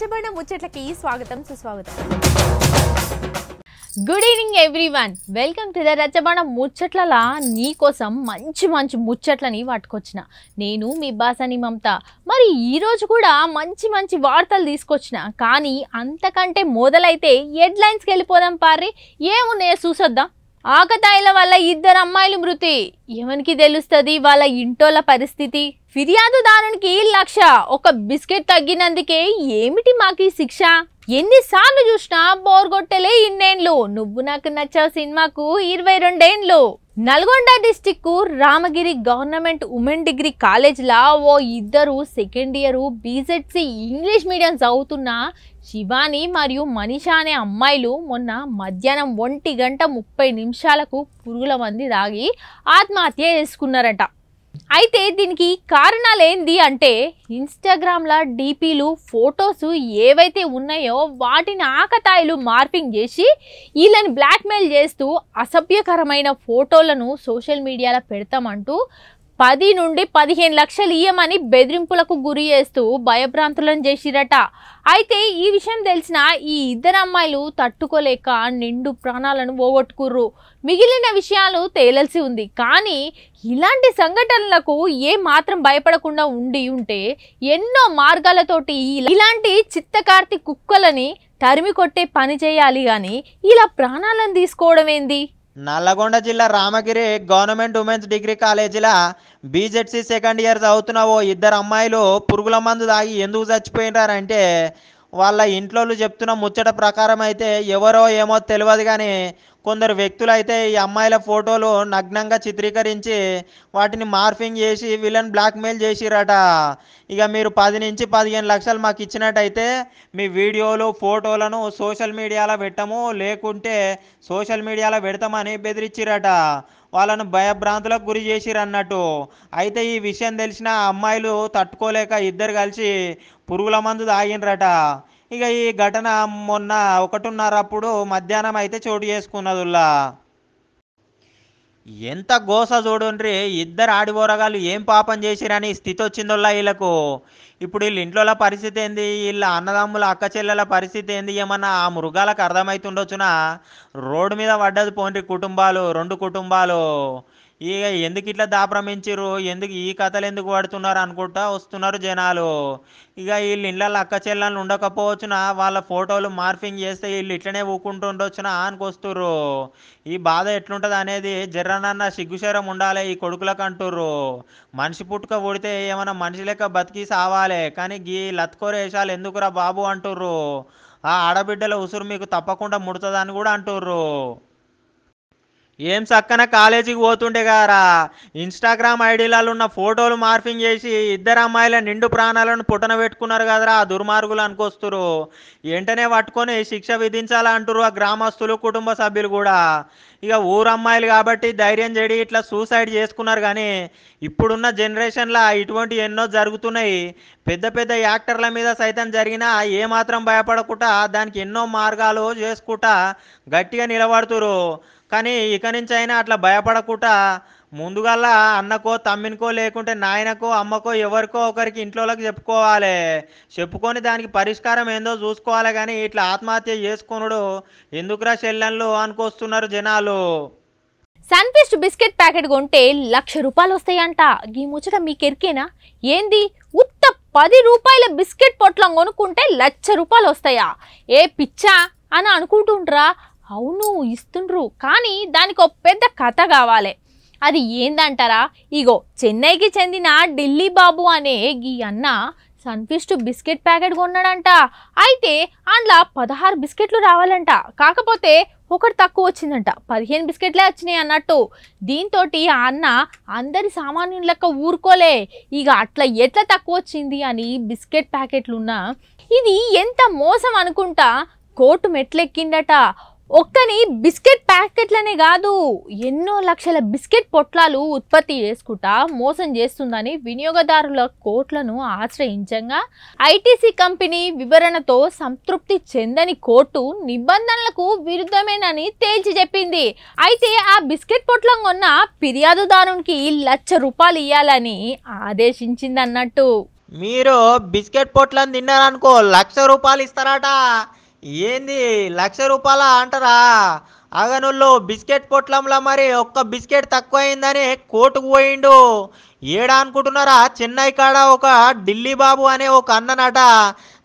పచ్చబడిన ముచ్చట్లకి స్వాగతం సుస్వాగతం good evening everyone welcome to the రచ్చబాణ ముచ్చట్లలా నీకోసం మంచి మంచి ముచ్చట్లని పట్టుకొచ్చిన నేను మీ బాసని మమత మరి ఈరోజు కూడా మంచి మంచి వార్తలు తీసుకొచ్చిన కానీ అంతకంటే మొదలైతే హెడ్లైన్స్కి వెళ్ళిపోదాం పార్రి ఏమున్నాయో చూసొద్దాం ఆకతాయిల వల్ల ఇద్దరు అమ్మాయిలు మృతి ఎవరికి తెలుస్తుంది వాళ్ళ ఇంటోళ్ళ పరిస్థితి ఫిర్యాదుదారునికి లక్ష ఒక బిస్కెట్ తగ్గినందుకే ఏమిటి మాకు ఈ శిక్ష ఎన్నిసార్లు చూసినా బోర్గొట్టలే ఇన్నేండ్లు నువ్వు నాకు నచ్చావు సినిమాకు ఇరవై రెండేండ్లు Nalgonda district Ramagiri government women degree కాలేజ్లా ఓ ఇద్దరు second year BZC English medium చదువుతున్న శివాని మరియు మనీషా అనే అమ్మాయిలు మొన్న మధ్యాహ్నం ఒంటి గంట ముప్పై నిమిషాలకు పురుగుల మంది తాగి ఆత్మహత్య చేసుకున్నారట అయితే దీనికి కారణాలేంది అంటే ఇన్స్టాగ్రామ్లా డీపీలు ఫొటోస్ ఏవైతే ఉన్నాయో వాటిని ఆకతాయిలు మార్పింగ్ చేసి వీళ్ళని బ్లాక్మెయిల్ చేస్తూ అసభ్యకరమైన ఫోటోలను సోషల్ మీడియాలో పెడతామంటూ పది నుండి పదిహేను లక్షలు ఇయ్యమని బెదిరింపులకు గురి చేస్తూ భయభ్రాంతులను చేసిరట అయితే ఈ విషయం తెలిసిన ఈ ఇద్దరు అమ్మాయిలు తట్టుకోలేక నిండు ప్రాణాలను పోగొట్టుకుర్రు మిగిలిన విషయాలు తేలల్సి ఉంది కానీ ఇలాంటి సంఘటనలకు ఏ మాత్రం భయపడకుండా ఉండి ఉంటే ఎన్నో మార్గాలతోటి ఇలాంటి చిత్తకార్తి కుక్కలని తరిమి కొట్టే పని చేయాలి కానీ ఇలా ప్రాణాలను తీసుకోవడం ఏంది నల్లగొండ జిల్లా రామగిరి గవర్నమెంట్ ఉమెన్స్ డిగ్రీ కాలేజీలో బీజెడ్సీ సెకండ్ ఇయర్ చదువుతున్న ఓ ఇద్దరు అమ్మాయిలు పురుగుల మందు తాగి ఎందుకు చచ్చిపోయినారంటే వాళ్ళ ఇంట్లో చెప్తున్న ముచ్చట ప్రకారం అయితే ఎవరో ఏమో తెలియదు కానీ కొందరు వ్యక్తులు అయితే ఈ అమ్మాయిల ఫోటోలు నగ్నంగా చిత్రీకరించి వాటిని మార్ఫింగ్ చేసి వీళ్ళని బ్లాక్మెయిల్ చేసిరట ఇక మీరు పది నుంచి పదిహేను లక్షలు మాకు ఇచ్చినట్టయితే మీ వీడియోలు ఫోటోలను సోషల్ మీడియాలో పెట్టము లేకుంటే సోషల్ మీడియాలో పెడతామని బెదిరించిరట వాళ్ళను భయభ్రాంతులకు గురి చేసిరన్నట్టు అయితే ఈ విషయం తెలిసిన అమ్మాయిలు తట్టుకోలేక ఇద్దరు కలిసి పురుగుల మందు తాగినరట ఇక ఈ ఘటన మొన్న ఒకటిన్నర అప్పుడు మధ్యాహ్నం అయితే చోటు చేసుకున్నదుల్లా ఎంత గోస చూడండి ఇద్దరు ఆడిపోరగాళ్ళు ఏం పాపం చేసిరని స్థితి వచ్చిందోలా వీళ్ళకు ఇప్పుడు వీళ్ళ ఇంట్లో పరిస్థితి ఏంది వీళ్ళ అన్నదమ్ముల అక్క చెల్లెల పరిస్థితి ఏంది ఏమన్నా ఆ మృగాలకు అర్థమవుతుండొచ్చునా రోడ్డు మీద పడ్డది పోండి కుటుంబాలు రెండు కుటుంబాలు ఇక ఎందుకు ఇట్లా దాపరమించారు ఎందుకు ఈ కథలు ఎందుకు పడుతున్నారు అనుకుంటా వస్తున్నారు జనాలు ఇక వీళ్ళు ఇళ్ళ అక్క చెల్లెలు ఉండకపోవచ్చున వాళ్ళ ఫోటోలు మార్ఫింగ్ చేస్తే వీళ్ళు ఇట్లనే ఊకుంటుండొచ్చున అనుకొస్తురు ఈ బాధ ఎట్లుంటుంది అనేది జర్రనన్న సిగ్గుశరం ఉండాలి ఈ కొడుకులకు అంటుర్రు మనిషి పుట్టుక పుడితే ఏమైనా మనిషి లెక్క బతికి సావాలి కానీ గీ లత్కోరేషాలు ఎందుకురా బాబు అంటుర్రు ఆ ఆడబిడ్డల ఉసురు మీకు తప్పకుండా ముడుతుందని కూడా అంటుర్రు ఏం చక్కన కాలేజీకి పోతుండే గారా ఇన్స్టాగ్రామ్ ఐడీలలో ఉన్న ఫోటోలు మార్పింగ్ చేసి ఇద్దరు అమ్మాయిల నిండు ప్రాణాలను పుట్టన పెట్టుకున్నారు కదరా దుర్మార్గులు అనుకొస్తురు వెంటనే పట్టుకొని శిక్ష విధించాలా అంటురు ఆ గ్రామస్తులు కుటుంబ సభ్యులు కూడా ఇక ఊరమ్మాయిలు కాబట్టి ధైర్యం చేడి ఇట్లా సూసైడ్ చేసుకున్నారు కానీ ఇప్పుడున్న జనరేషన్లో ఇటువంటి ఎన్నో జరుగుతున్నాయి పెద్ద పెద్ద యాక్టర్ల మీద సైతం జరిగినా ఏమాత్రం భయపడకుండా దానికి ఎన్నో మార్గాలు చేసుకుంటా గట్టిగా నిలబడుతురు కానీ ఇక నుంచి అయినా అట్లా భయపడకుండా ముందుగల్లా అన్నకో తమ్మినికో లేకుంటే నాయనకో అమ్మకో ఎవరికో ఒకరికి ఇంట్లోకి చెప్పుకోవాలి చెప్పుకొని దానికి పరిష్కారం ఏందో చూసుకోవాలి కానీ ఇట్లా ఆత్మహత్య చేసుకునుడు ఎందుకురా చెల్లెన్లు అనుకొస్తున్నారు జనాలు సన్ఫిస్ట్ బిస్కెట్ ప్యాకెట్ కొంటే లక్ష రూపాయలు వస్తాయంట ఈ ముచ్చట మీకెరికేనా ఏంది ఉత్త పది రూపాయల బిస్కెట్ పొట్లం కొనుక్కుంటే లక్ష రూపాయలు వస్తాయా ఏ పిచ్చా అని అనుకుంటుంటారా అవును ఇస్తుండ్రు కానీ దానికి ఒక పెద్ద కథ కావాలి అది ఏందంటారా ఇగో చెన్నైకి చెందిన ఢిల్లీ బాబు అనే ఈ అన్న సన్ఫిస్ట్ బిస్కెట్ ప్యాకెట్ కొన్నాడంట అయితే అందులో పదహారు బిస్కెట్లు రావాలంట కాకపోతే ఒకటి తక్కువ వచ్చిందంట పదిహేను బిస్కెట్లే వచ్చినాయి అన్నట్టు దీంతో ఆ అన్న అందరి సామాన్యుల లెక్క ఊరుకోలే ఇక అట్లా ఎట్లా తక్కువ వచ్చింది అని బిస్కెట్ ప్యాకెట్లున్నా ఇది ఎంత మోసం అనుకుంటా కోర్టు మెట్లెక్కిందట ఒక్కని బిస్కెట్ ప్యాకెట్లనే కాదు ఎన్నో లక్షల బిస్కెట్ పొట్లాలు ఉత్పత్తి చేసుకుంటా మోసం చేస్తుందని వినియోగదారుల కోర్టులను ఆశ్రయించగా ఐటీసీ కంపెనీ వివరణతో సంతృప్తి చెందని కోర్టు నిబంధనలకు విరుద్ధమేనని తేల్చి చెప్పింది అయితే ఆ బిస్కెట్ పొట్లం కొన్న ఫిర్యాదుదారునికి లక్ష రూపాయలు ఇవ్వాలని ఆదేశించిందన్నట్టు మీరు బిస్కెట్ పొట్లను తిన్నారనుకో లక్ష రూపాయలు ఇస్తారట ఏంది లక్ష రూపాయల అంటారా అగనుళ్ళు బిస్కెట్ పొట్లంలో మరి ఒక్క బిస్కెట్ తక్కువైందని కోర్టుకు పోయిండు ఏడనుకుంటున్నారా చెన్నై కాడ ఒక ఢిల్లీ బాబు అనే ఒక అన్ననట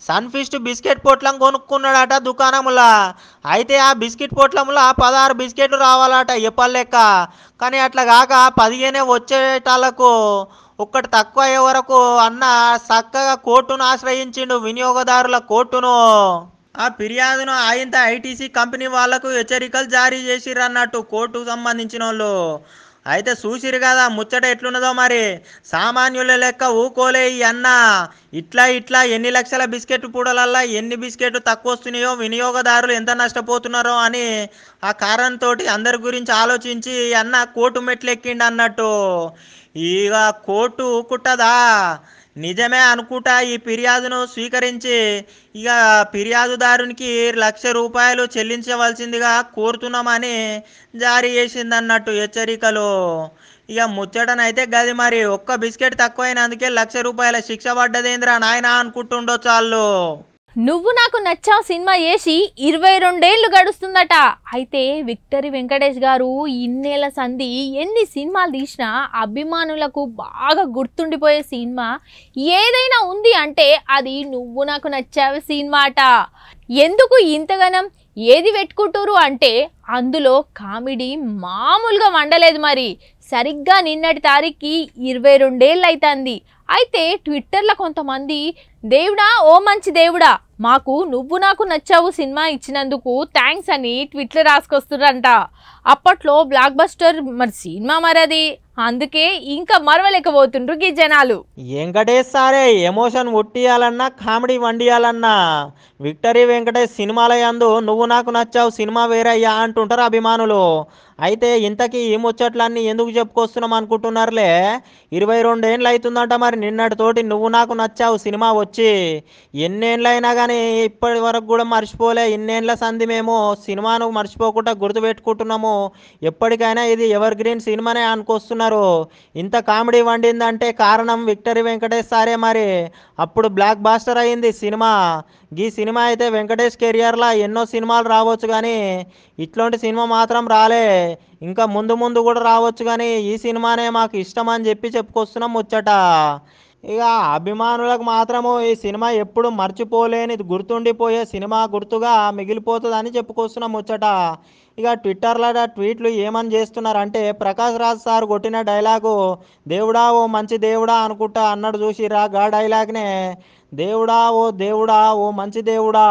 సన్ఫిస్ట్ బిస్కెట్ పొట్లం కొనుక్కున్నాడట దుకాణంలో అయితే ఆ బిస్కెట్ పొట్లంలో పదహారు బిస్కెట్లు రావాలట ఎప్పలేక కానీ అట్లా కాక పదిహేనే వచ్చేటాలకు ఒక్కటి తక్కువ అయ్యే వరకు అన్న చక్కగా కోర్టును ఆశ్రయించిండు వినియోగదారుల కోర్టును ఆ ఫిర్యాదును ఆయంత ఐటీసీ కంపెనీ వాళ్లకు హెచ్చరికలు జారీ చేసిరన్నట్టు కోర్టుకు సంబంధించిన వాళ్ళు అయితే చూసిరు కదా ముచ్చట ఎట్లున్నదో మరి సామాన్యుల లెక్క ఊకోలే అన్న ఇట్లా ఇట్లా ఎన్ని లక్షల బిస్కెట్ పూడలల్లా ఎన్ని బిస్కెట్ తక్కువ వస్తున్నాయో వినియోగదారులు ఎంత నష్టపోతున్నారో అని ఆ కారణంతో అందరి గురించి ఆలోచించి అన్న కోర్టు మెట్లెక్కిండి అన్నట్టు ఇక కోర్టు కుట్టదా నిజమే అనుకుంటా ఈ ఫిర్యాదును స్వీకరించి ఇక ఫిర్యాదుదారునికి లక్ష రూపాయలు చెల్లించవలసిందిగా కోరుతున్నామని జారీ చేసిందన్నట్టు హెచ్చరికలు ఇక ముచ్చటనైతే గది మరి ఒక్క బిస్కెట్ తక్కువైనందుకే లక్ష రూపాయల శిక్ష పడ్డదేంద్రా నాయన అనుకుంటుండో చాలు నువ్వు నాకు నచ్చావు సినిమా చేసి ఇరవై రెండేళ్లు గడుస్తుందట అయితే విక్టరీ వెంకటేష్ గారు ఇన్నేళ్ల సంధి ఎన్ని సినిమాలు తీసినా అభిమానులకు బాగా గుర్తుండిపోయే సినిమా ఏదైనా ఉంది అంటే అది నువ్వు నాకు నచ్చావు సినిమా అట ఎందుకు ఇంతగనం ఏది పెట్టుకుంటురు అంటే అందులో కామెడీ మామూలుగా వండలేదు మరి సరిగ్గా నిన్నటి తారీఖుకి ఇరవై రెండేళ్ళు అవుతుంది అయితే ట్విట్టర్లో కొంతమంది దేవుడా ఓ మంచి దేవుడా మాకు నువ్వు నాకు నచ్చావు సినిమా ఇచ్చినందుకు థ్యాంక్స్ అని ట్విట్లు రాసుకొస్తుండ్రంట అప్పట్లో బ్లాక్ బస్టర్ మరి సినిమా మరది అందుకే ఇంకా మరవలేకపోతుండ్రు గీ జనాలు వెంకటేష్ సారే ఎమోషన్ ఒట్టియాలన్నా కామెడీ వండియాలన్నా విక్టరీ వెంకటేష్ సినిమాలయందు నువ్వు నాకు నచ్చావు సినిమా వేరయ్యా అంటుంటారు అభిమానులు అయితే ఇంతకీ ఈ ముచ్చట్లన్నీ ఎందుకు చెప్పుకొస్తున్నాం అనుకుంటున్నారులే ఇరవై రెండేండ్లు అవుతుందంట మరి నిన్నటితోటి నువ్వు నాకు నచ్చావు సినిమా వచ్చి ఎన్నేళ్ళైనా కానీ ఇప్పటి వరకు కూడా మర్చిపోలే ఇన్నేళ్ల సంధి మేము సినిమాను మర్చిపోకుండా గుర్తుపెట్టుకుంటున్నాము ఎప్పటికైనా ఇది ఎవర్ గ్రీన్ సినిమానే అనుకొస్తున్నారు ఇంత కామెడీ వండిందంటే కారణం విక్టరీ వెంకటేష్ సారే మరి అప్పుడు బ్లాక్ బాస్టర్ అయింది సినిమా ఈ సినిమా అయితే వెంకటేష్ కెరియర్లో ఎన్నో సినిమాలు రావచ్చు కానీ ఇట్లాంటి సినిమా మాత్రం రాలే ఇంకా ముందు ముందు కూడా రావచ్చు కానీ ఈ సినిమానే మాకు ఇష్టం అని చెప్పి చెప్పుకొస్తున్నాం ముచ్చట ఇక అభిమానులకు మాత్రము ఈ సినిమా ఎప్పుడు మర్చిపోలేని గుర్తుండిపోయే సినిమా గుర్తుగా మిగిలిపోతుందని చెప్పుకొస్తున్నాం ముచ్చట ఇక ట్విట్టర్లో ట్వీట్లు ఏమని చేస్తున్నారంటే ప్రకాష్ రాజ్ సార్ కొట్టిన డైలాగు దేవుడా ఓ మంచి దేవుడా అనుకుంటా అన్నాడు చూసిరా గా డైలాగ్నే దేవుడా ఓ దేవుడా ఓ మంచి దేవుడా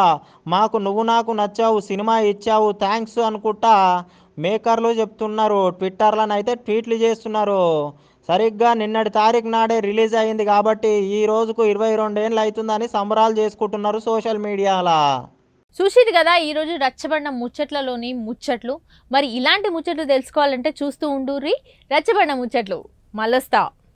మాకు నువ్వు నాకు నచ్చావు సినిమా ఇచ్చావు థ్యాంక్స్ అనుకుంటా మేకర్లు చెప్తున్నారు ట్విట్టర్లను అయితే ట్వీట్లు చేస్తున్నారు సరిగ్గా నిన్నటి తారీఖు నాడే రిలీజ్ అయింది కాబట్టి ఈ రోజుకు ఇరవై రెండు ఏళ్ళు అవుతుందని సంబరాలు చేసుకుంటున్నారు సోషల్ మీడియాలా చూసింది కదా ఈరోజు రచ్చబండ ముచ్చట్లలోని ముచ్చట్లు మరి ఇలాంటి ముచ్చట్లు తెలుసుకోవాలంటే చూస్తూ ఉండుర్రి రచ్చబండ ముచ్చట్లు మళ్ళొస్తా